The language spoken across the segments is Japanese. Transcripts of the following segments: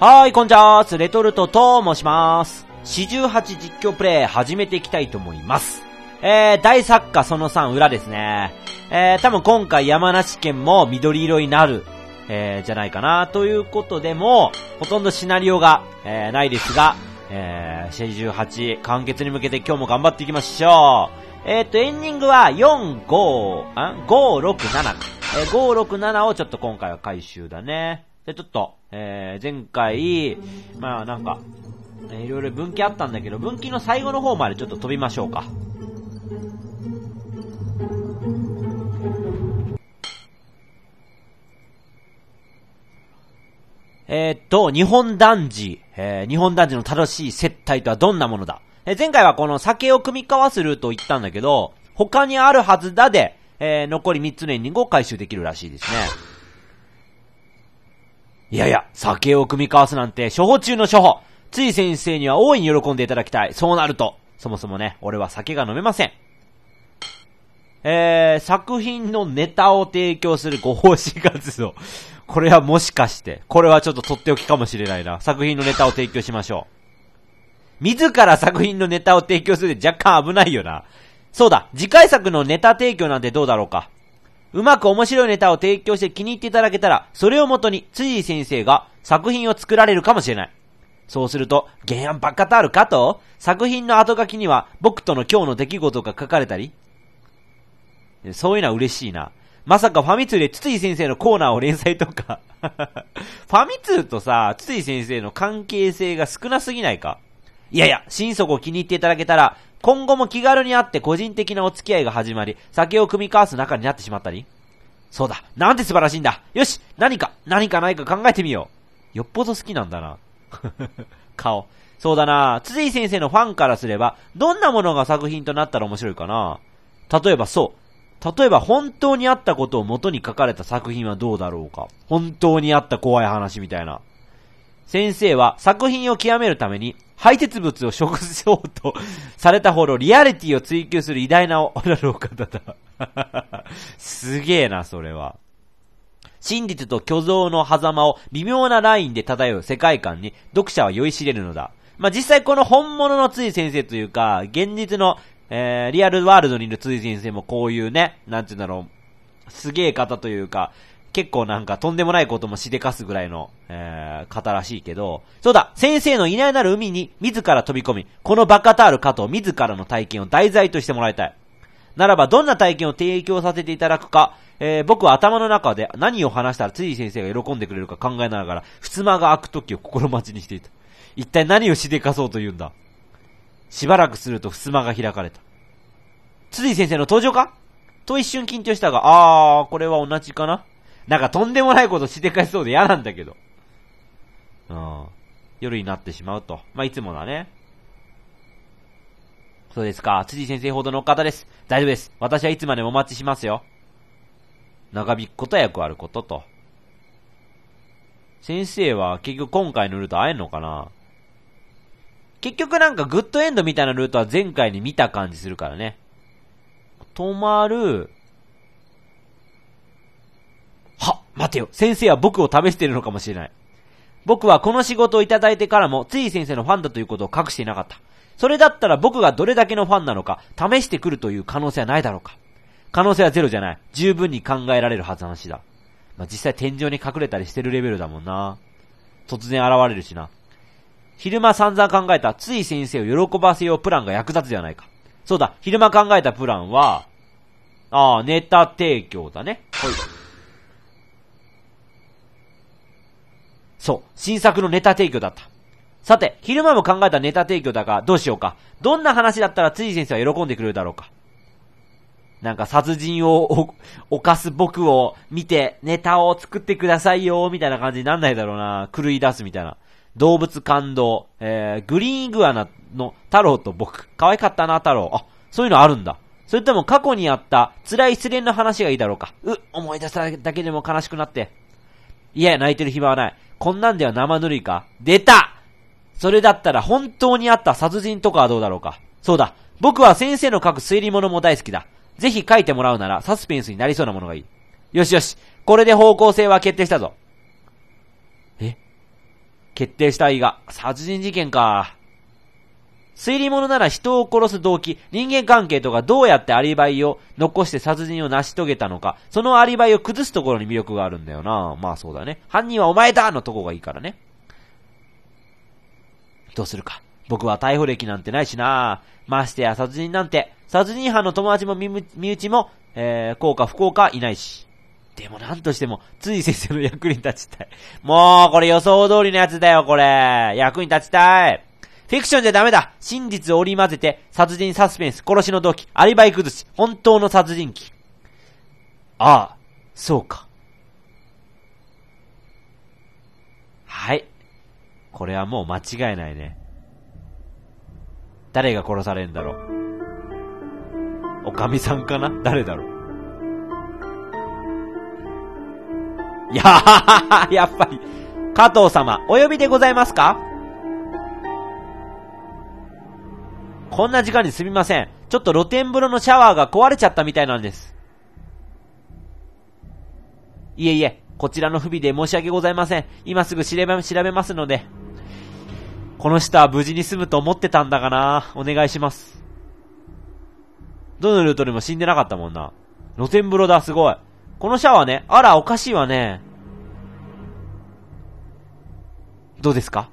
はい、こんちゃーレトルトと申します。四十八実況プレイ始めていきたいと思います。えー、大作家その3裏ですね。えー、多分今回山梨県も緑色になる、えー、じゃないかな。ということでも、ほとんどシナリオが、えー、ないですが、えー、48完結に向けて今日も頑張っていきましょう。えっ、ー、と、エンディングは4、5、ん ?5、6、7えー、5、6、7をちょっと今回は回収だね。で、ちょっと、えー、前回、まあなんか、いろいろ分岐あったんだけど、分岐の最後の方までちょっと飛びましょうか。えー、っと、日本男児、えー、日本男児の正しい接待とはどんなものだえー、前回はこの酒を組み交わすルートを言ったんだけど、他にあるはずだで、えー、残り3つのエンディングを回収できるらしいですね。いやいや、酒を組み交わすなんて、処方中の処方。つい先生には大いに喜んでいただきたい。そうなると、そもそもね、俺は酒が飲めません。えー、作品のネタを提供するご奉仕活動。これはもしかして、これはちょっととっておきかもしれないな。作品のネタを提供しましょう。自ら作品のネタを提供するで若干危ないよな。そうだ、次回作のネタ提供なんてどうだろうか。うまく面白いネタを提供して気に入っていただけたら、それをもとに辻先生が作品を作られるかもしれない。そうすると、原案ばっかとあるかと、作品の後書きには僕との今日の出来事が書かれたり。そういうのは嬉しいな。まさかファミ通で筒井先生のコーナーを連載とか ファミ通とさ、筒井先生の関係性が少なすぎないかいやいや、心底気に入っていただけたら、今後も気軽に会って個人的なお付き合いが始まり、酒を組み交わす仲になってしまったりそうだ、なんて素晴らしいんだよし何か、何かないか考えてみようよっぽど好きなんだな。顔。そうだな、辻井先生のファンからすれば、どんなものが作品となったら面白いかな例えばそう。例えば本当にあったことを元に書かれた作品はどうだろうか。本当にあった怖い話みたいな。先生は作品を極めるために排泄物を食そうとされたほどリアリティを追求する偉大なあらるお方だ。すげえな、それは。真実と虚像の狭間を微妙なラインで漂う世界観に読者は酔いしれるのだ。まあ、実際この本物のつい先生というか、現実の、えー、リアルワールドにいるつい先生もこういうね、なんて言うんだろう、すげえ方というか、結構なんかとんでもないこともしでかすぐらいの、えー、方らしいけど、そうだ、先生のいないなる海に自ら飛び込み、このバカタール加藤自らの体験を題材としてもらいたい。ならば、どんな体験を提供させていただくか、えー、僕は頭の中で何を話したら辻先生が喜んでくれるか考えながら、襖が開く時を心待ちにしていた。一体何をしでかそうと言うんだ。しばらくすると襖が開かれた。辻先生の登場かと一瞬緊張したが、あー、これは同じかななんかとんでもないことしでかしそうで嫌なんだけど。うん。夜になってしまうと。まあ、いつもだね。そうですか。辻先生ほどの方です。大丈夫です。私はいつまでもお待ちしますよ。長引くことはよくあることと。先生は結局今回のルート会えんのかな結局なんかグッドエンドみたいなルートは前回に見た感じするからね。止まる、は、待てよ。先生は僕を試してるのかもしれない。僕はこの仕事をいただいてからも、つい先生のファンだということを隠していなかった。それだったら僕がどれだけのファンなのか、試してくるという可能性はないだろうか。可能性はゼロじゃない。十分に考えられるはずの話だ。まあ、実際天井に隠れたりしてるレベルだもんな。突然現れるしな。昼間散々考えた、つい先生を喜ばせようプランが役立つではないか。そうだ、昼間考えたプランは、ああ、ネタ提供だね。はい。そう、新作のネタ提供だった。さて、昼間も考えたネタ提供だが、どうしようか。どんな話だったら辻先生は喜んでくれるだろうか。なんか殺人を犯す僕を見てネタを作ってくださいよ、みたいな感じになんないだろうな。狂い出すみたいな。動物感動。えー、グリーンイグアナの太郎と僕。可愛かったな、太郎。あ、そういうのあるんだ。それとも過去にあった辛い失恋の話がいいだろうか。う、思い出しただけでも悲しくなって。いや、泣いてる暇はない。こんなんでは生ぬるいか出たそれだったら本当にあった殺人とかはどうだろうかそうだ。僕は先生の書く推理物も大好きだ。ぜひ書いてもらうならサスペンスになりそうなものがいい。よしよし。これで方向性は決定したぞ。え決定したいが、殺人事件か。推理者なら人を殺す動機、人間関係とかどうやってアリバイを残して殺人を成し遂げたのか、そのアリバイを崩すところに魅力があるんだよな。まあそうだね。犯人はお前だのとこがいいからね。どうするか。僕は逮捕歴なんてないしな。ましてや殺人なんて、殺人犯の友達も身内も、えー、うか不幸かいないし。でもなんとしても、つい先生の役に立ちたい。もう、これ予想通りのやつだよ、これ。役に立ちたい。フィクションじゃダメだ真実を織り交ぜて、殺人サスペンス、殺しの動機、アリバイ崩し、本当の殺人鬼。ああ、そうか。はい。これはもう間違いないね。誰が殺されんだろう。おかみさんかな誰だろう。いややっぱり。加藤様、お呼びでございますかこんな時間にすみません。ちょっと露天風呂のシャワーが壊れちゃったみたいなんです。いえいえ、こちらの不備で申し訳ございません。今すぐ調べ調べますので。この人は無事に済むと思ってたんだがな。お願いします。どのルートでも死んでなかったもんな。露天風呂だ、すごい。このシャワーね、あら、おかしいわね。どうですか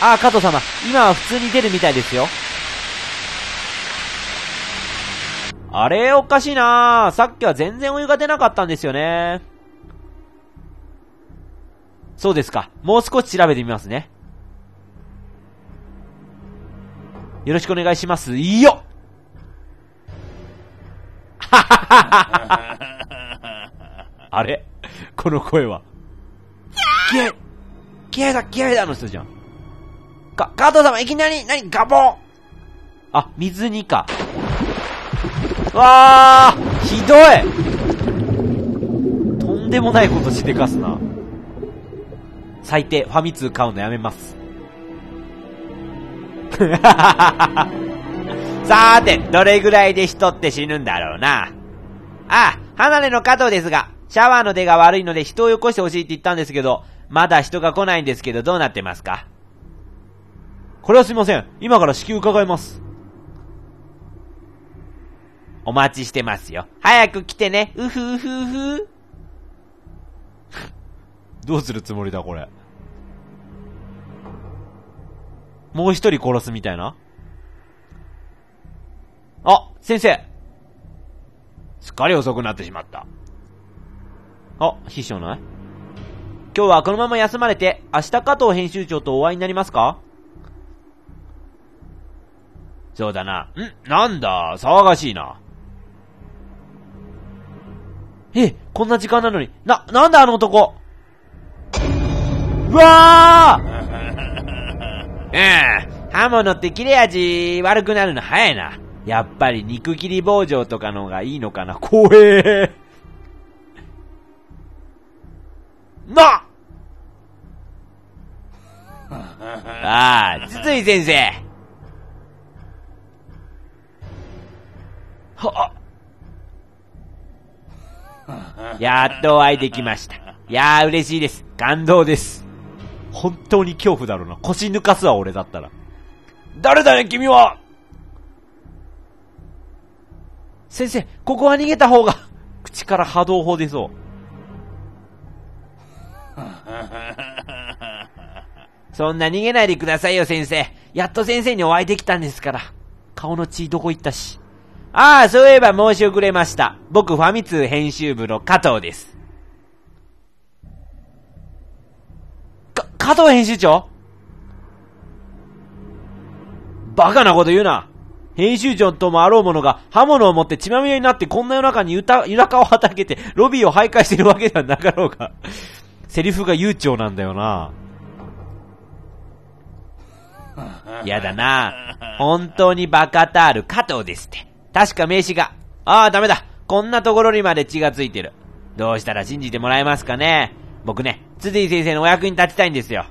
ああ、加藤様、今は普通に出るみたいですよ。あれ、おかしいなさっきは全然お湯が出なかったんですよね。そうですか。もう少し調べてみますね。よろしくお願いします。いいよははははあれこの声は。ゲ、ゲーだ、ゲーだの人じゃん。加ー様、いきなり、なに、ガボンあ、水にか。わーひどいとんでもないことしでかすな。最低、ファミ通買うのやめます。さーて、どれぐらいで人って死ぬんだろうな。ああ、離れの加藤ですが、シャワーの出が悪いので人をよこしてほしいって言ったんですけど、まだ人が来ないんですけどどうなってますかこれはすいません。今から至急伺います。お待ちしてますよ。早く来てね。うふうふうふ。どうするつもりだ、これ。もう一人殺すみたいなあ、先生。すっかり遅くなってしまった。あ、秘書ない今日はこのまま休まれて、明日加藤編集長とお会いになりますかそうだな。んなんだ、騒がしいな。え、こんな時間なのに、な、なんだあの男うわあうん、刃物って切れ味悪くなるの早いな。やっぱり肉切り棒状とかのがいいのかな。怖えな ああ、筒井先生。はあ、やっとお会いできました。いやー嬉しいです。感動です。本当に恐怖だろうな。腰抜かすわ、俺だったら。誰だね、君は先生、ここは逃げた方が。口から波動砲出そう。そんな逃げないでくださいよ、先生。やっと先生にお会いできたんですから。顔の血どこ行ったし。ああ、そういえば申し遅れました。僕ファミ通編集部の加藤です。か、加藤編集長バカなこと言うな。編集長ともあろうものが刃物を持って血まみれになってこんな夜中にゆた、ゆらかをはたけてロビーを徘徊してるわけではなかろうが。セリフが悠長なんだよな。やだな。本当にバカタール加藤ですって。確か名刺が。ああ、ダメだ。こんなところにまで血がついてる。どうしたら信じてもらえますかね僕ね、辻井先生のお役に立ちたいんですよ。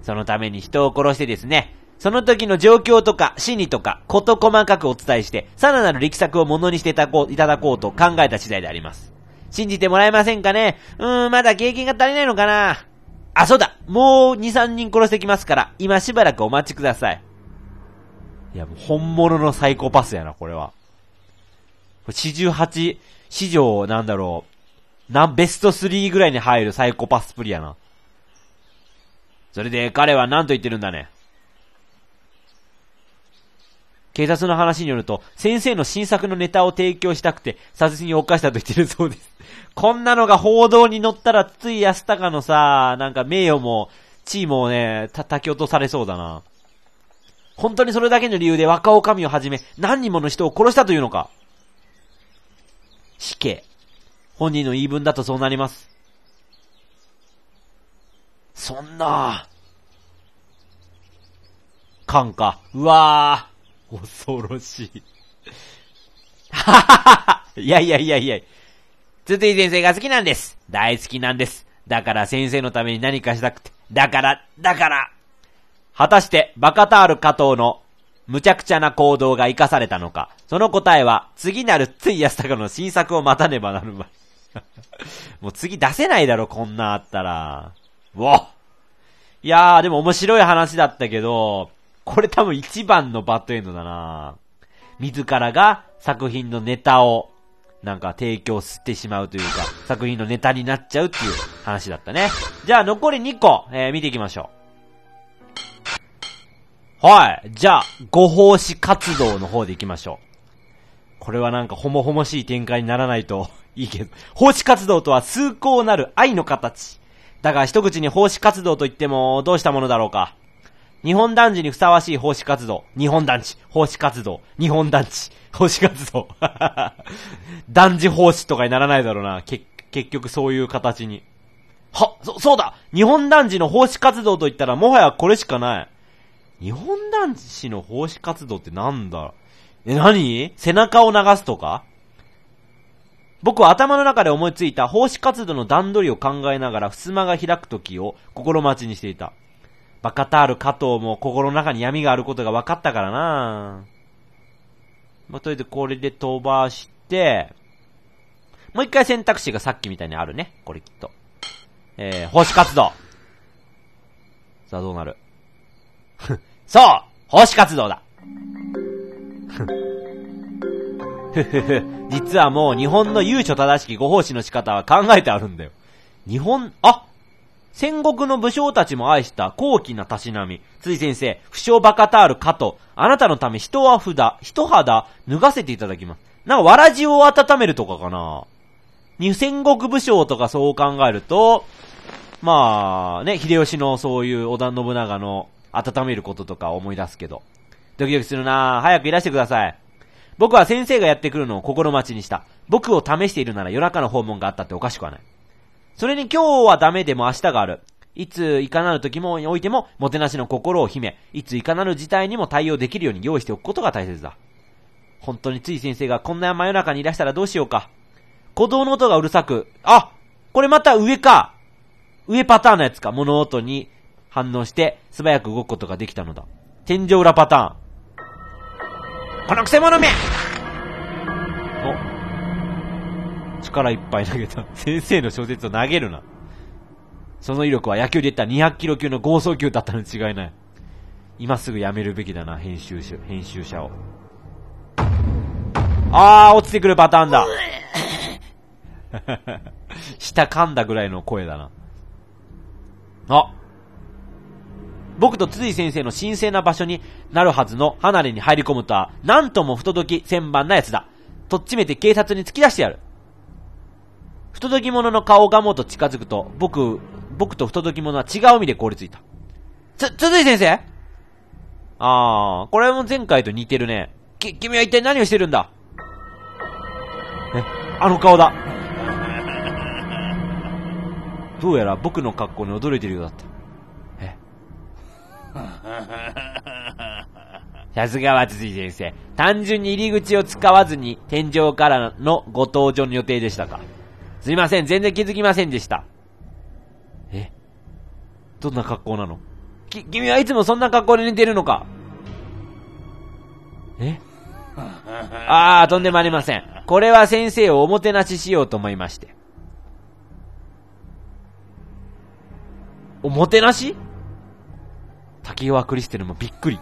そのために人を殺してですね、その時の状況とか死にとか事細かくお伝えして、さらなる力作をものにしていただこうと考えた次第であります。信じてもらえませんかねうーん、まだ経験が足りないのかなあ、そうだもう2、3人殺してきますから、今しばらくお待ちください。いや、もう本物のサイコパスやな、これは。48史上、なんだろう、な、ベスト3ぐらいに入るサイコパスプリやな。それで彼は何と言ってるんだね。警察の話によると、先生の新作のネタを提供したくて、殺人を犯したと言ってるそうです。こんなのが報道に載ったら、つい安高のさ、なんか名誉も、地位もね、叩き落とされそうだな。本当にそれだけの理由で若女将をはじめ、何人もの人を殺したというのか。死刑。本人の言い分だとそうなります。そんな、感か。うわぁ、恐ろしい。ははははいやいやいやいや。つつい先生が好きなんです。大好きなんです。だから先生のために何かしたくて。だから、だから。果たして、バカタール加藤の無茶苦茶な行動が生かされたのか。その答えは、次なるつい安高の新作を待たねばなるまい。もう次出せないだろ、こんなあったら。うおいやー、でも面白い話だったけど、これ多分一番のバッドエンドだな自らが作品のネタを、なんか提供してしまうというか、作品のネタになっちゃうっていう話だったね。じゃあ残り2個、えー、見ていきましょう。はい。じゃあ、ご奉仕活動の方で行きましょう。これはなんかほもほもしい展開にならないといいけど。奉仕活動とは崇高なる愛の形。だが一口に奉仕活動といってもどうしたものだろうか。日本男児にふさわしい奉仕活動。日本男児、奉仕活動。日本男児、奉仕活動。男児奉仕とかにならないだろうな。結局そういう形に。は、そ、そうだ日本男児の奉仕活動と言ったらもはやこれしかない。日本男子の奉仕活動ってなんだえ、何背中を流すとか僕は頭の中で思いついた奉仕活動の段取りを考えながら襖が開く時を心待ちにしていた。バカタール加藤も心の中に闇があることが分かったからなまあ、とりあえずこれで飛ばして、もう一回選択肢がさっきみたいにあるね。これきっと。えー、奉仕活動さあどうなるそう奉仕活動だふふふ、実はもう日本の由緒正しきご奉仕の仕方は考えてあるんだよ。日本、あ戦国の武将たちも愛した高貴なたしなみ。つい先生、不祥バカタールかと、あなたのため人は札、人肌、脱がせていただきます。なんか、わらじを温めるとかかな。に、戦国武将とかそう考えると、まあ、ね、秀吉のそういう織田信長の温めることとか思い出すけど。ドキドキするなぁ。早くいらしてください。僕は先生がやってくるのを心待ちにした。僕を試しているなら夜中の訪問があったっておかしくはない。それに今日はダメでも明日がある。いついかなる時もにおいても、もてなしの心を秘め、いついかなる事態にも対応できるように用意しておくことが大切だ。本当につい先生がこんな真夜中にいらしたらどうしようか。鼓動の音がうるさく、あこれまた上か上パターンのやつか。物音に反応して、素早く動くことができたのだ。天井裏パターン。このくせ者めお。力いっぱい投げた。先生の小説を投げるな。その威力は野球で言った200キロ級の剛速球だったに違いない。今すぐやめるべきだな、編集者、編集者を。あー、落ちてくるパターンだ。下噛んだぐらいの声だな。あ僕と辻先生の神聖な場所になるはずの離れに入り込むとは、なんとも不届き千番な奴だ。とっちめて警察に突き出してやる。不届き者の顔をがもうと近づくと、僕、僕と不届き者は違う意味で凍りついた。つ、続い先生あー、これも前回と似てるね。き、君は一体何をしてるんだえ、あの顔だ。どうやら僕の格好に驚いてるようだった。さすがは辻井先生。単純に入り口を使わずに天井からのご登場の予定でしたか。すいません、全然気づきませんでした。えどんな格好なのき、君はいつもそんな格好で寝てるのかえ ああ、とんでもありません。これは先生をおもてなししようと思いまして。おもてなし滝川クリステルもびっくり。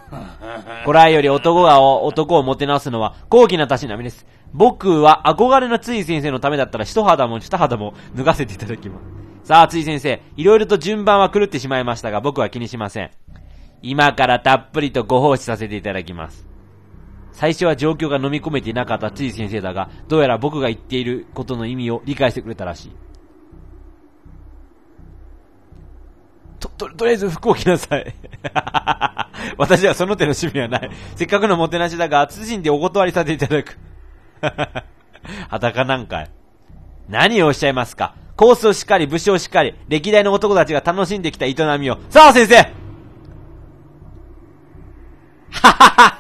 古来より男が男をもてなすのは高貴なたしなみです。僕は憧れのつい先生のためだったら一肌も二肌も脱がせていただきます。さあ、つい先生、いろいろと順番は狂ってしまいましたが、僕は気にしません。今からたっぷりとご奉仕させていただきます。最初は状況が飲み込めていなかったつい先生だが、どうやら僕が言っていることの意味を理解してくれたらしい。と、とりあえず服を着なさい。私はその手の趣味はない。せっかくのもてなしだが、通信でお断りさせていただく。裸なんかい。何をおっしゃいますかコースをしっかり、武士をしっかり、歴代の男たちが楽しんできた営みを。さあ先生ははは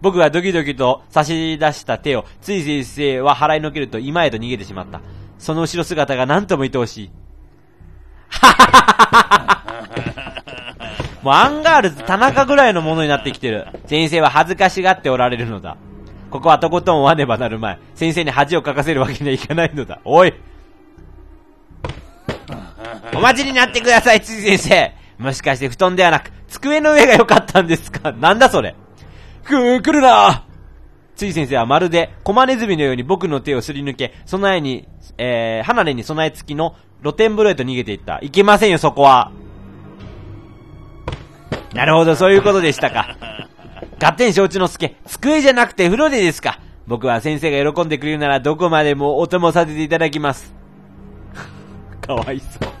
僕がドキドキと差し出した手を、つい先生は払いのけると今へと逃げてしまった。その後ろ姿が何とも愛おしい。もうアンガールズ田中ぐらいのものになってきてる。先生は恥ずかしがっておられるのだ。ここはとことんわねばなるまい。先生に恥をかかせるわけにはいかないのだ。おいお待ちになってください、い先生もしかして布団ではなく、机の上が良かったんですかなんだそれく、来るなつい先生はまるで、コマネズミのように僕の手をすり抜け、備えに、えー、離れに備え付きの露天風呂へと逃げていった。いけませんよ、そこは。なるほど、そういうことでしたか。合点承知の助、机じゃなくて風呂でですか。僕は先生が喜んでくれるならどこまでもお供させていただきます。かわいそう。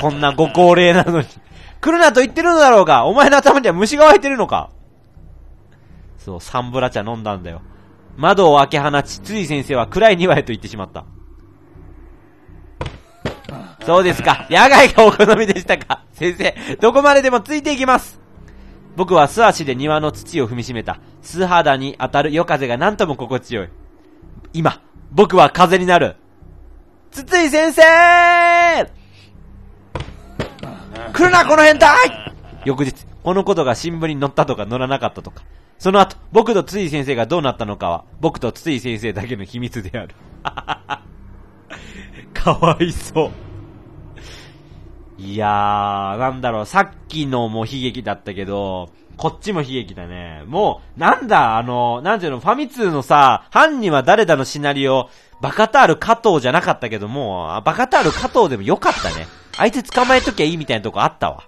こんなご高齢なのに。来るなと言ってるのだろうが、お前の頭には虫が湧いてるのか。そう、サンブラ茶飲んだんだよ。窓を開け放ち、つい先生は暗い庭へと言ってしまった。そうですか。野外がお好みでしたか。先生、どこまででもついていきます。僕は素足で庭の土を踏みしめた。素肌に当たる夜風が何とも心地よい。今、僕は風になる。筒井先生来るな、この変態翌日、このことが新聞に載ったとか載らなかったとか、その後、僕と筒井先生がどうなったのかは、僕と筒井先生だけの秘密である。かわいそう。いやー、なんだろう、さっきのも悲劇だったけど、こっちも悲劇だね。もう、なんだ、あの、なんていうの、ファミ通のさ、犯人は誰だのシナリオ、バカタール加藤じゃなかったけども、バカタール加藤でもよかったね。あいつ捕まえときゃいいみたいなとこあったわ。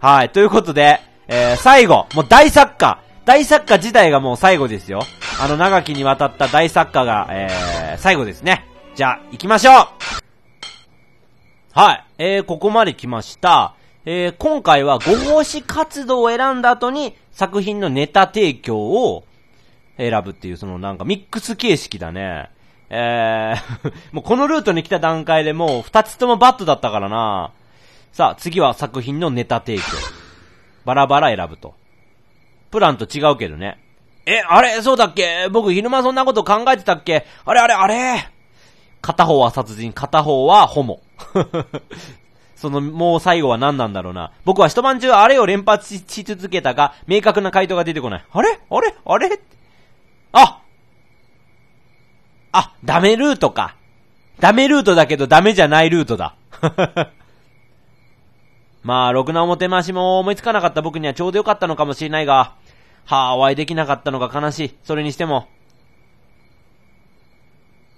はい、ということで、えー、最後、もう大作家大作家自体がもう最後ですよ。あの長きにわたった大作家が、えー、最後ですね。じゃあ、行きましょうはい。えー、ここまで来ました。えー、今回はご奉仕活動を選んだ後に作品のネタ提供を選ぶっていう、そのなんかミックス形式だね。えー もうこのルートに来た段階でもう二つともバットだったからな。さあ、次は作品のネタ提供。バラバラ選ぶと。プランと違うけどね。え、あれそうだっけ僕昼間そんなこと考えてたっけあれあれあれ片方は殺人、片方はホモ。その、もう最後は何なんだろうな。僕は一晩中あれを連発し続けたが、明確な回答が出てこない。あれあれあれああ、ダメルートか。ダメルートだけどダメじゃないルートだ。まあ、ろくな表回しも思いつかなかった僕にはちょうどよかったのかもしれないが、はあ、お会いできなかったのが悲しい。それにしても。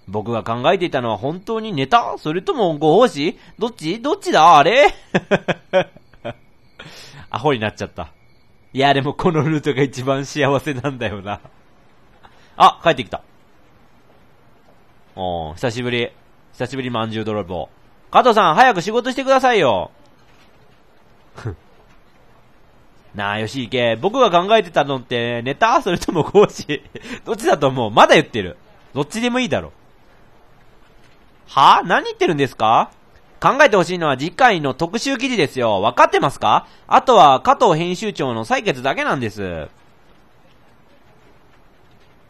僕が考えていたのは本当にネタそれともご奉仕どっちどっちだあれ アホになっちゃった。いや、でもこのルートが一番幸せなんだよなあ、帰ってきた。おー、久しぶり。久しぶりまんじゅう泥棒。加藤さん、早く仕事してくださいよ。なあ、いけ。僕が考えてたのって、ネタ それとも講師 どっちだと思うまだ言ってる。どっちでもいいだろ。はあ、何言ってるんですか考えてほしいのは次回の特集記事ですよ。分かってますかあとは加藤編集長の採決だけなんです。う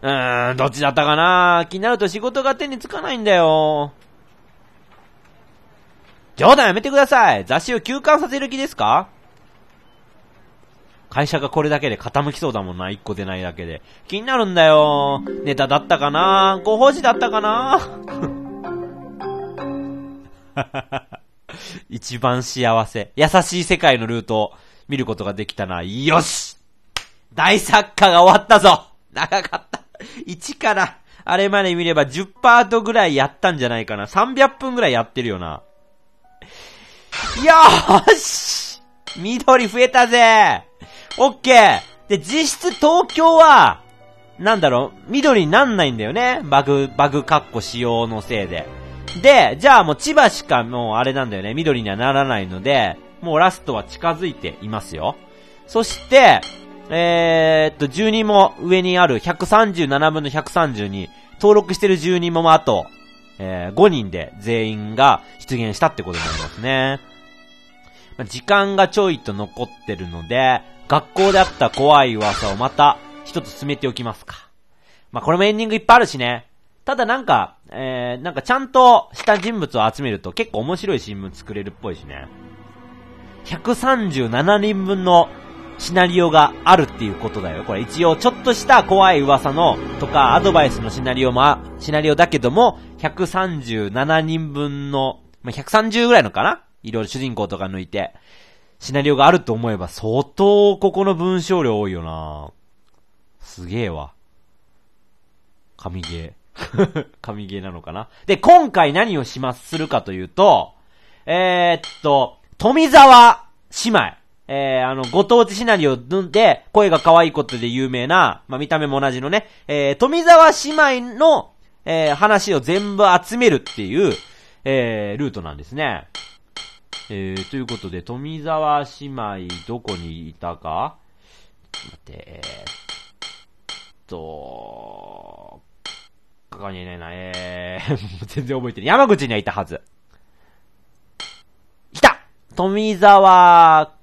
ーん、どっちだったかな気になると仕事が手につかないんだよ。冗談やめてください雑誌を休刊させる気ですか会社がこれだけで傾きそうだもんな、一個出ないだけで。気になるんだよ。ネタだったかなご報事だったかな 一番幸せ。優しい世界のルートを見ることができたな。よし大作家が終わったぞ長かった。1から、あれまで見れば10パートぐらいやったんじゃないかな。300分ぐらいやってるよな。よーし緑増えたぜオッケーで、実質東京は、なんだろう、緑になんないんだよね。バグ、バグカッコ仕様のせいで。で、じゃあもう千葉しかもうあれなんだよね、緑にはならないので、もうラストは近づいていますよ。そして、えー、っと、1人も上にある137分の132、登録してる住人もあと、えー、5人で全員が出現したってことになりますね。時間がちょいと残ってるので、学校であった怖い噂をまた一つ進めておきますか。まあ、これもエンディングいっぱいあるしね。ただなんか、えー、なんかちゃんとした人物を集めると結構面白い新聞作れるっぽいしね。137人分のシナリオがあるっていうことだよ。これ一応ちょっとした怖い噂のとかアドバイスのシナリオも、シナリオだけども、137人分の、まあ、130ぐらいのかないろいろ主人公とか抜いて、シナリオがあると思えば相当ここの文章量多いよなすげえわ。神ゲー。神ゲーなのかなで、今回何をします、するかというと、えー、っと、富沢姉妹。えー、あの、ご当地シナリオで、声が可愛いことで有名な、まあ、見た目も同じのね、えー、富沢姉妹の、えー、話を全部集めるっていう、えー、ルートなんですね。えー、ということで、富沢姉妹、どこにいたか待って、えー、っと、ここにいないな、えー、も う全然覚えてない。山口にはいたはず。来た富沢、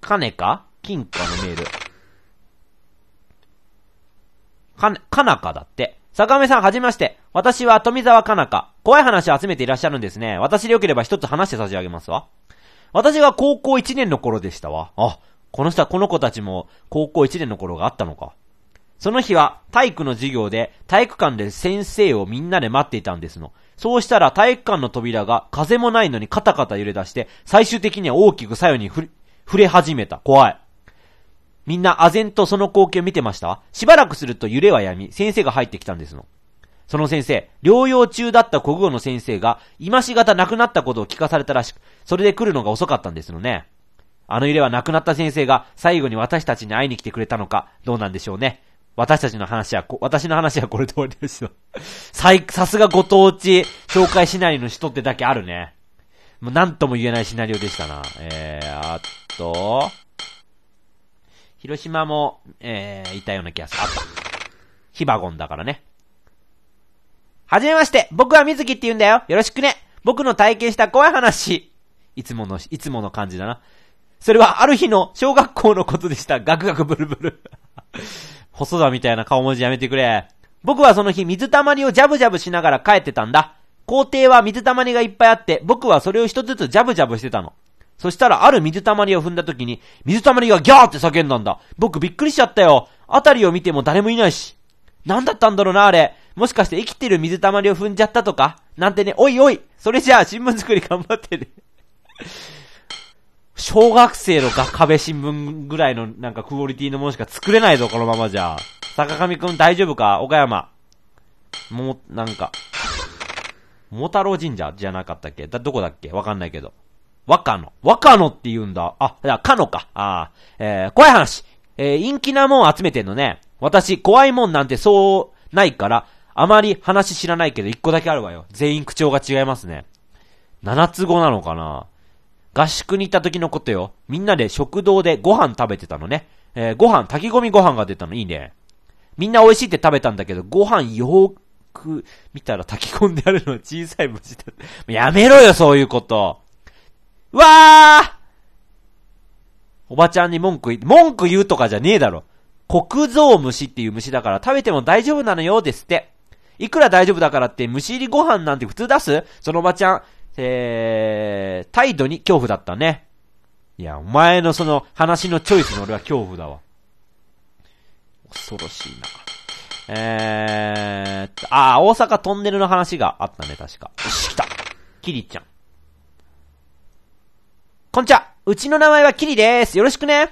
金か金かのメール。か、かなかだって。坂上さん、はじめまして。私は富澤かなか。怖い話を集めていらっしゃるんですね。私でよければ一つ話して差し上げますわ。私が高校1年の頃でしたわ。あ、この人はこの子たちも高校1年の頃があったのか。その日は体育の授業で体育館で先生をみんなで待っていたんですの。そうしたら体育館の扉が風もないのにカタカタ揺れ出して最終的には大きく左右に振れ始めた。怖い。みんな唖然とその光景を見てましたしばらくすると揺れはやみ、先生が入ってきたんですの。その先生、療養中だった国語の先生が、今しがた亡くなったことを聞かされたらしく、それで来るのが遅かったんですのね。あの揺れは亡くなった先生が最後に私たちに会いに来てくれたのか、どうなんでしょうね。私たちの話は、私の話はこれで終わりですよ。ささすがご当地紹介シナリオの人ってだけあるね。もう何とも言えないシナリオでしたな。えー、あと、広島も、えー、いたような気がする。あった。ヒバゴンだからね。はじめまして、僕は水木って言うんだよ。よろしくね。僕の体験した怖い話。いつもの、いつもの感じだな。それはある日の小学校のことでした。ガクガクブルブル細田みたいな顔文字やめてくれ。僕はその日水たまりをジャブジャブしながら帰ってたんだ。校庭は水たまりがいっぱいあって、僕はそれを一つずつジャブジャブしてたの。そしたら、ある水たまりを踏んだ時に、水たまりがギャーって叫んだんだ。僕びっくりしちゃったよ。あたりを見ても誰もいないし。なんだったんだろうな、あれ。もしかして生きてる水たまりを踏んじゃったとかなんてね、おいおいそれじゃあ、新聞作り頑張ってね 小学生の壁新聞ぐらいのなんかクオリティのものしか作れないぞ、このままじゃ。坂上くん大丈夫か岡山。もう、なんか。桃太郎神社じゃなかったっけだ、どこだっけわかんないけど。若野。若野って言うんだ。あ、だからかのか。あえー、怖い話。えー、陰気なもん集めてんのね。私、怖いもんなんてそうないから、あまり話知らないけど、一個だけあるわよ。全員口調が違いますね。七つ語なのかな合宿に行った時のことよ。みんなで食堂でご飯食べてたのね。えー、ご飯、炊き込みご飯が出たのいいね。みんな美味しいって食べたんだけど、ご飯よーく見たら炊き込んであるのは小さい虫だ。やめろよ、そういうこと。わーおばちゃんに文句言文句言うとかじゃねえだろ。黒蔵虫っていう虫だから食べても大丈夫なのよですって。いくら大丈夫だからって虫入りご飯なんて普通出すそのおばちゃん、えー、態度に恐怖だったね。いや、お前のその話のチョイスの俺は恐怖だわ。恐ろしいな。えーっと、あー、大阪トンネルの話があったね、確か。よし、来た。キリちゃん。こんにちは。うちの名前はキリです。よろしくね。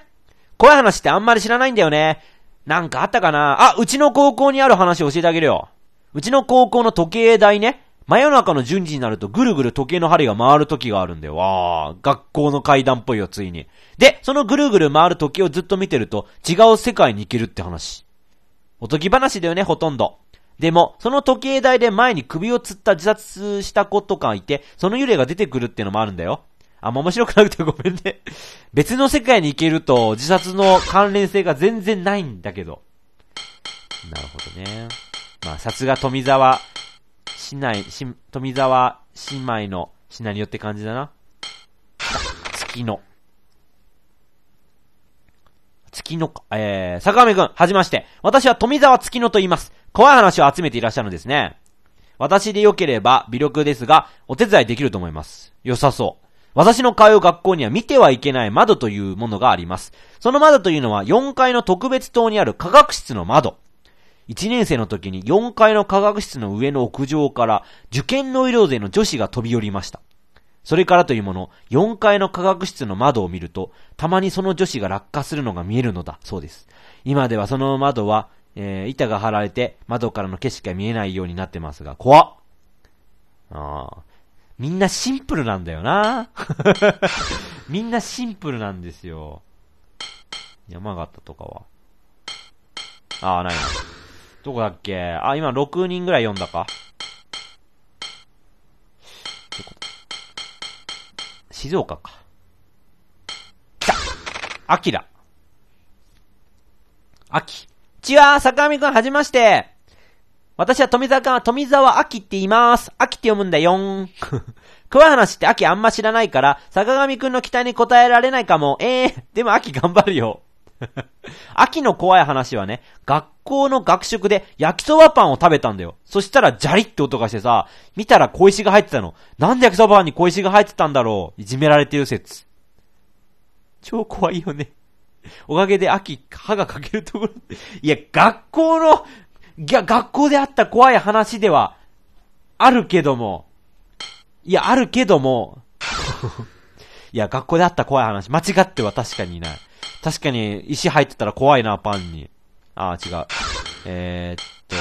怖い話ってあんまり知らないんだよね。なんかあったかなあ、うちの高校にある話教えてあげるよ。うちの高校の時計台ね。真夜中の順時になるとぐるぐる時計の針が回る時があるんだよ。わあ、学校の階段っぽいよ、ついに。で、そのぐるぐる回る時計をずっと見てると違う世界に行けるって話。おとぎ話だよね、ほとんど。でも、その時計台で前に首を吊った自殺した子とかいて、その幽霊が出てくるってのもあるんだよ。あんま面白くなくてごめんね。別の世界に行けると自殺の関連性が全然ないんだけど。なるほどね。まあ、さすが富沢、市内、し、富沢姉妹のシナリオって感じだな。月の。月のか、えー、坂上くん、はじまして。私は富沢月野と言います。怖い話を集めていらっしゃるんですね。私で良ければ微力ですが、お手伝いできると思います。良さそう。私の通う学校には見てはいけない窓というものがあります。その窓というのは4階の特別棟にある科学室の窓。1年生の時に4階の科学室の上の屋上から受験の医療勢の女子が飛び降りました。それからというもの、4階の科学室の窓を見ると、たまにその女子が落下するのが見えるのだ、そうです。今ではその窓は、えー、板が張られて、窓からの景色が見えないようになってますが、怖っああ。みんなシンプルなんだよな みんなシンプルなんですよ。山形とかは。あー、ないな。どこだっけあ、今6人ぐらい読んだか静岡か。来たアキラ。アキ。ちは、坂上くん、はじまして。私は富沢か、富沢秋って言います。秋って読むんだよん。怖い話って秋あんま知らないから、坂上くんの期待に応えられないかも。ええー、でも秋頑張るよ。秋の怖い話はね、学校の学食で焼きそばパンを食べたんだよ。そしたらジャリって音がしてさ、見たら小石が入ってたの。なんで焼きそばパンに小石が入ってたんだろう。いじめられてる説。超怖いよね。おかげで秋、歯が欠けるところ。いや、学校の学校であった怖い話では、あるけども、いや、あるけども、いや、学校であった怖い話、間違っては確かにいない。確かに、石入ってたら怖いな、パンに。あー、違う。えー、っと、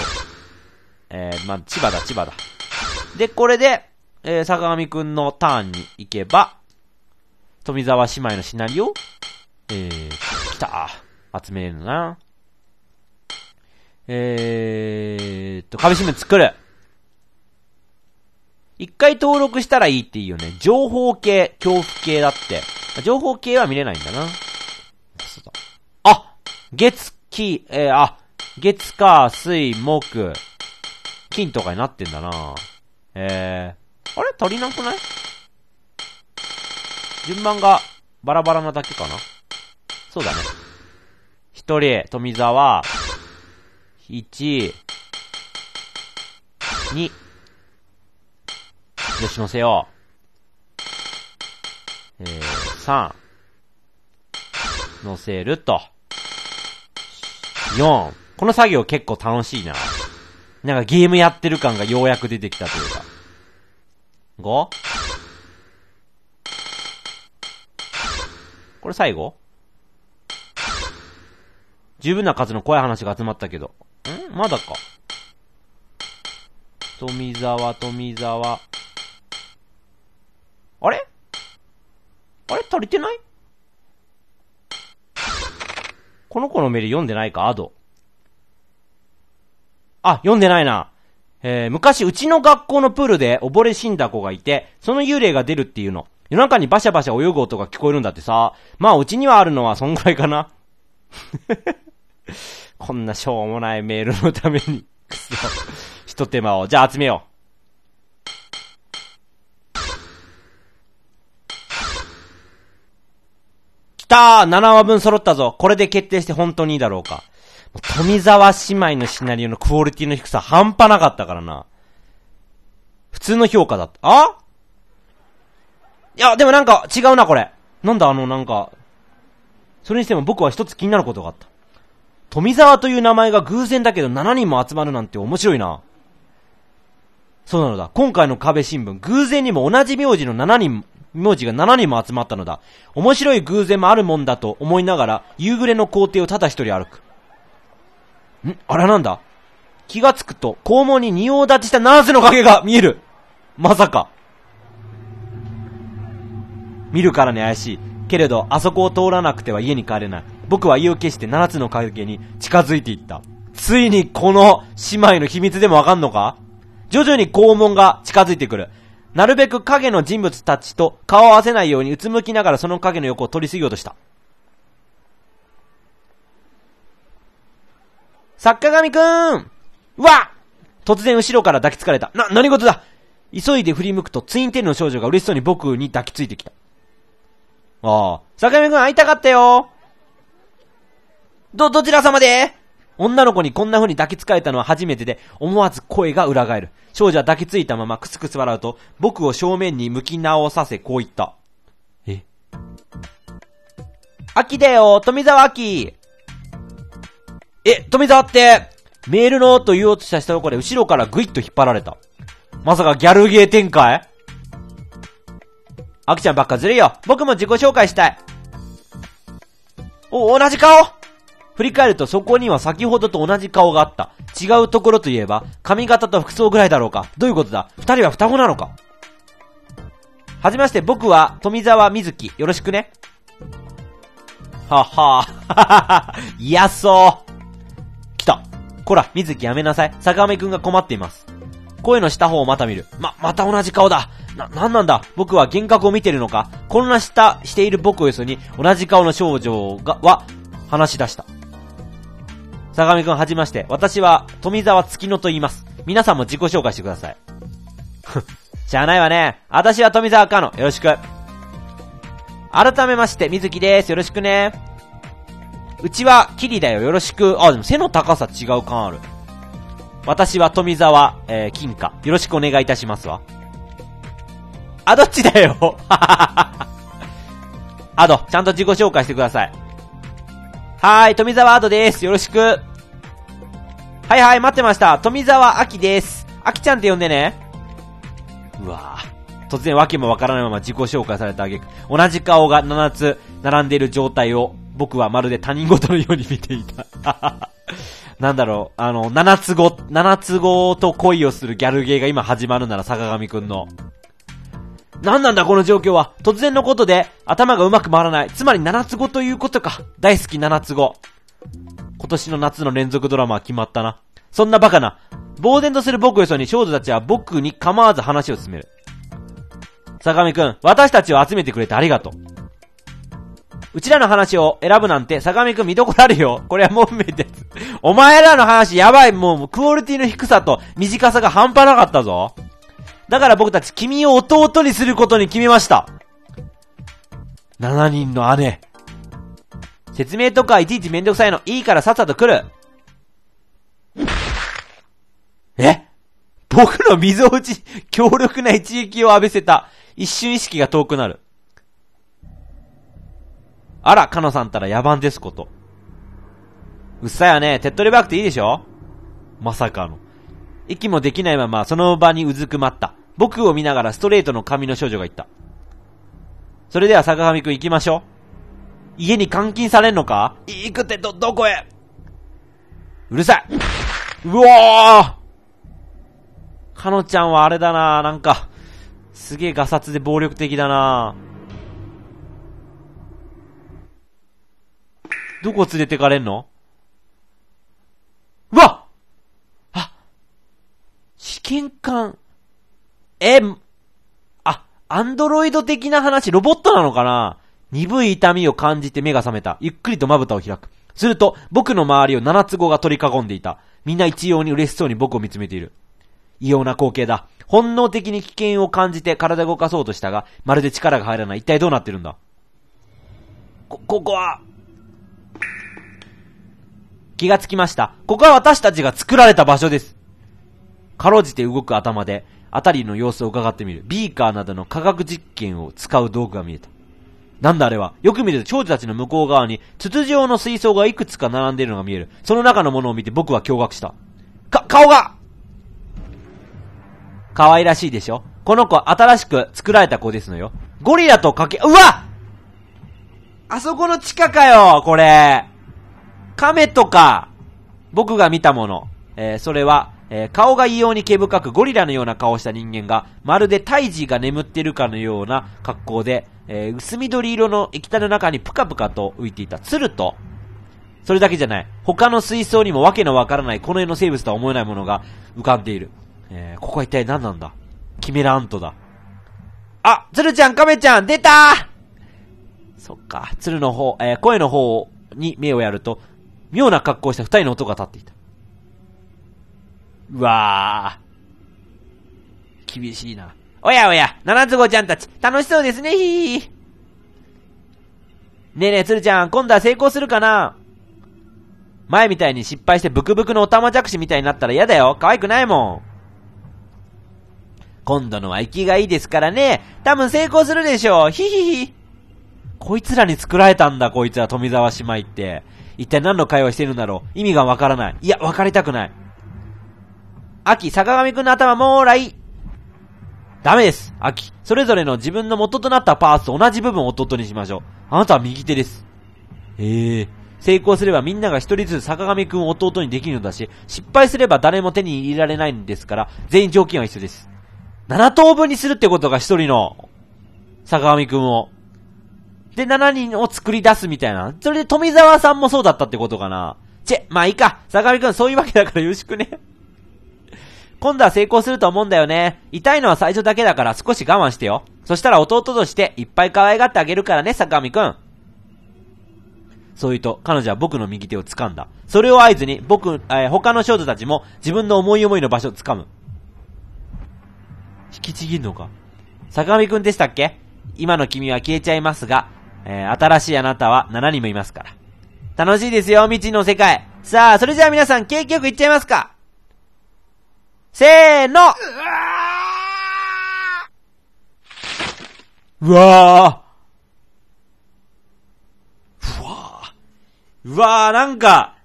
えー、まあ、千葉だ、千葉だ。で、これで、えー、坂上くんのターンに行けば、富沢姉妹のシナリオえー、来た集めれるな。えー、っと、壁紙面作る。一回登録したらいいっていいよね。情報系、恐怖系だって。情報系は見れないんだな。あ月、木、えー、あ、月、火、水、木、金とかになってんだな。えー、あれ足りなくない順番がバラバラなだけかなそうだね。一人、富沢、1、2。よし、乗せよう。えー、3。乗せると。4。この作業結構楽しいな。なんかゲームやってる感がようやく出てきたというか。5? これ最後十分な数の怖い話が集まったけど、まだか。富沢、富沢。あれあれ足りてないこの子のメール読んでないかアド。あ、読んでないな。えー、昔、うちの学校のプールで溺れ死んだ子がいて、その幽霊が出るっていうの。夜中にバシャバシャ泳ぐ音が聞こえるんだってさ。まあ、うちにはあるのはそんぐらいかな。こんなしょうもないメールのためにひと 手間を。じゃあ集めよう。きたー !7 話分揃ったぞこれで決定して本当にいいだろうか。富沢姉妹のシナリオのクオリティの低さ半端なかったからな。普通の評価だった。あいや、でもなんか違うな、これ。なんだ、あの、なんか。それにしても僕は一つ気になることがあった。富沢という名前が偶然だけど7人も集まるなんて面白いな。そうなのだ。今回の壁新聞、偶然にも同じ名字の7人、名字が7人も集まったのだ。面白い偶然もあるもんだと思いながら、夕暮れの校庭をただ一人歩く。んあれなんだ気がつくと、校門に仁王立ちしたナースの影が見えるまさか。見るからに怪しい。けれど、あそこを通らなくては家に帰れない。僕は意を決して7つの影に近づいていった。ついにこの姉妹の秘密でもわかんのか徐々に肛門が近づいてくる。なるべく影の人物たちと顔を合わせないようにうつむきながらその影の横を取り過ぎようとした。坂上くーんわ突然後ろから抱きつかれた。な、何事だ急いで振り向くとツインテールの少女が嬉しそうに僕に抱きついてきた。ああ、坂上くん会いたかったよど、どちら様で女の子にこんな風に抱きつかれたのは初めてで、思わず声が裏返る。少女は抱きついたままくすくす笑うと、僕を正面に向き直させ、こう言った。え秋だよ富沢秋え、富沢って、メールのと言おうとした下ろで後ろからグイッと引っ張られた。まさかギャルゲー展開秋ちゃんばっかずるいよ。僕も自己紹介したい。お、同じ顔振り返るとそこには先ほどと同じ顔があった。違うところといえば、髪型と服装ぐらいだろうか。どういうことだ二人は双子なのかはじめまして、僕は富澤瑞希。よろしくね。ははは嫌 そう。来た。こら、瑞希やめなさい。坂上くんが困っています。声の下方をまた見る。ま、また同じ顔だ。な、なんなんだ僕は幻覚を見てるのか混乱した、している僕をよそに、同じ顔の少女が、は、話し出した。相模くんはじめまして。私は、富沢月野と言います。皆さんも自己紹介してください。し ゃあないわね。私は富沢かの。よろしく。改めまして、みずきです。よろしくね。うちは、キリだよ。よろしく。あ、でも背の高さ違う感ある。私は富沢、えー、金貨。よろしくお願いいたしますわ。あ、どっちだよ。あど、ちゃんと自己紹介してください。はーい、富澤アドです。よろしく。はいはい、待ってました。富澤あきです。あきちゃんって呼んでね。うわぁ。突然訳もわからないまま自己紹介されたあげ同じ顔が7つ並んでいる状態を僕はまるで他人事のように見ていた。なんだろう、あの、7つ語、7つ語と恋をするギャルゲーが今始まるなら坂上くんの。何なんだこの状況は。突然のことで頭がうまく回らない。つまり七つ子ということか。大好き七つ子。今年の夏の連続ドラマは決まったな。そんなバカな。呆然とする僕よそに少女たちは僕に構わず話を進める。坂上くん、私たちを集めてくれてありがとう。うちらの話を選ぶなんて、坂上くん見どころあるよ。これはもうめです。お前らの話やばい、もうクオリティの低さと短さが半端なかったぞ。だから僕たち君を弟にすることに決めました。7人の姉。説明とかいちいちめんどくさいのいいからさっさと来る。え僕の溝打ち、強力な一撃を浴びせた。一瞬意識が遠くなる。あら、かのさんったら野蛮ですこと。うっさやね、手っ取り早くていいでしょまさかの。息もできないまま、その場にうずくまった。僕を見ながらストレートの髪の少女が言った。それでは坂上くん行きましょう。家に監禁されんのか行くってど、どこへうるさいうおーかのちゃんはあれだななんか、すげえガサツで暴力的だなどこ連れてかれんのうわあ試験官。え、あ、アンドロイド的な話、ロボットなのかな鈍い痛みを感じて目が覚めた。ゆっくりとまぶたを開く。すると、僕の周りを七つ子が取り囲んでいた。みんな一様に嬉しそうに僕を見つめている。異様な光景だ。本能的に危険を感じて体を動かそうとしたが、まるで力が入らない。一体どうなってるんだこ、ここは、気がつきました。ここは私たちが作られた場所です。かろうじて動く頭で、辺りの様子を伺ってみる。ビーカーなどの科学実験を使う道具が見えた。なんだあれは。よく見ると、長女たちの向こう側に、筒状の水槽がいくつか並んでいるのが見える。その中のものを見て僕は驚愕した。か、顔が可愛らしいでしょこの子、新しく作られた子ですのよ。ゴリラとかけ、うわあそこの地下かよ、これ。亀とか、僕が見たもの。えー、それは、えー、顔が異様に毛深くゴリラのような顔をした人間が、まるで胎児が眠っているかのような格好で、えー、薄緑色の液体の中にぷかぷかと浮いていた鶴と、それだけじゃない。他の水槽にもわけのわからない、この辺の生物とは思えないものが浮かんでいる。えー、ここは一体何なんだキメラアントだ。あ、鶴ちゃん、亀ちゃん、出たーそっか、鶴の方、えー、声の方に目をやると、妙な格好をした二人の音が立っていた。うわぁ。厳しいな。おやおや、七つ子ちゃんたち、楽しそうですねひー。ねえねえ、つるちゃん、今度は成功するかな前みたいに失敗してブクブクのおたまじゃくしみたいになったら嫌だよ。可愛くないもん。今度のは息がいいですからね。多分成功するでしょう。ひひひ。こいつらに作られたんだ、こいつは富沢姉妹って。一体何の会話してるんだろう。意味がわからない。いや、わかりたくない。秋、坂上くんの頭もーらい。ダメです。秋。それぞれの自分の元となったパーツと同じ部分を弟にしましょう。あなたは右手です。ええ成功すればみんなが一人ずつ坂上くんを弟にできるのだし、失敗すれば誰も手に入れられないんですから、全員条件は一緒です。7等分にするってことが一人の坂上くんを。で、7人を作り出すみたいな。それで富澤さんもそうだったってことかな。チェ、まあいいか。坂上くんそういうわけだからよろしくね。今度は成功すると思うんだよね。痛いのは最初だけだから少し我慢してよ。そしたら弟としていっぱい可愛がってあげるからね、坂上くん。そう言うと、彼女は僕の右手を掴んだ。それを合図に、僕、えー、他の少女たちも自分の思い思いの場所を掴む。引きちぎんのか。坂上くんでしたっけ今の君は消えちゃいますが、えー、新しいあなたは7人もいますから。楽しいですよ、未知の世界。さあ、それじゃあ皆さん、景気よく行っちゃいますかせーのうわーうわーうわーなんか、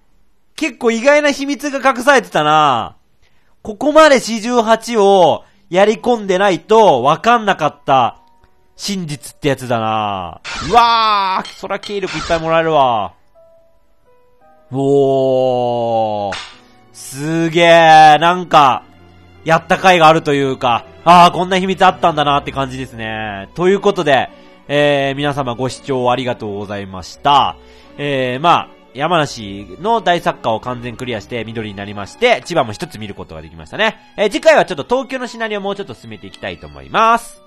結構意外な秘密が隠されてたなここまで四十八をやり込んでないとわかんなかった真実ってやつだなうわーそりゃ経力いっぱいもらえるわ。おー。すげー、なんか、やった斐があるというか、ああ、こんな秘密あったんだなって感じですね。ということで、えー、皆様ご視聴ありがとうございました。えー、まあ、山梨の大作家を完全クリアして緑になりまして、千葉も一つ見ることができましたね。えー、次回はちょっと東京のシナリオもうちょっと進めていきたいと思います。